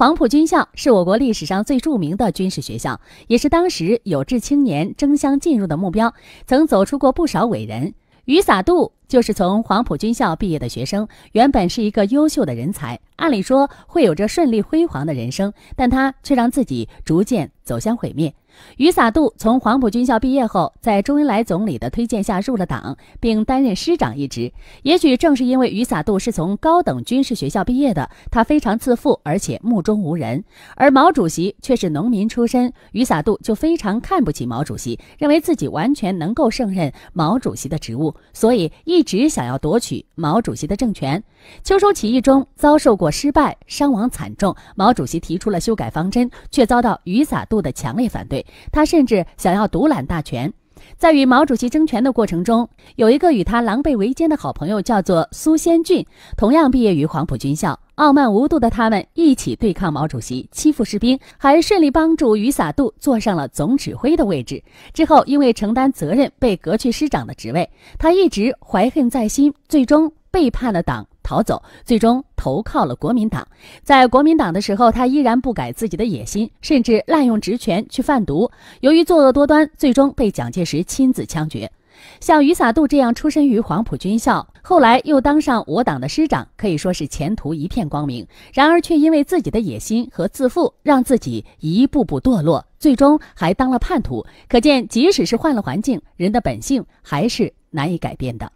黄埔军校是我国历史上最著名的军事学校，也是当时有志青年争相进入的目标，曾走出过不少伟人。余洒度。就是从黄埔军校毕业的学生，原本是一个优秀的人才，按理说会有着顺利辉煌的人生，但他却让自己逐渐走向毁灭。余洒度从黄埔军校毕业后，在周恩来总理的推荐下入了党，并担任师长一职。也许正是因为余洒度是从高等军事学校毕业的，他非常自负，而且目中无人。而毛主席却是农民出身，余洒度就非常看不起毛主席，认为自己完全能够胜任毛主席的职务，所以一。一直想要夺取毛主席的政权，秋收起义中遭受过失败，伤亡惨重。毛主席提出了修改方针，却遭到余洒度的强烈反对，他甚至想要独揽大权。在与毛主席争权的过程中，有一个与他狼狈为奸的好朋友，叫做苏先骏，同样毕业于黄埔军校。傲慢无度的他们一起对抗毛主席，欺负士兵，还顺利帮助余洒度坐上了总指挥的位置。之后因为承担责任被革去师长的职位，他一直怀恨在心，最终背叛了党。逃走，最终投靠了国民党。在国民党的时候，他依然不改自己的野心，甚至滥用职权去贩毒。由于作恶多端，最终被蒋介石亲自枪决。像余洒度这样出身于黄埔军校，后来又当上我党的师长，可以说是前途一片光明。然而，却因为自己的野心和自负，让自己一步步堕落，最终还当了叛徒。可见，即使是换了环境，人的本性还是难以改变的。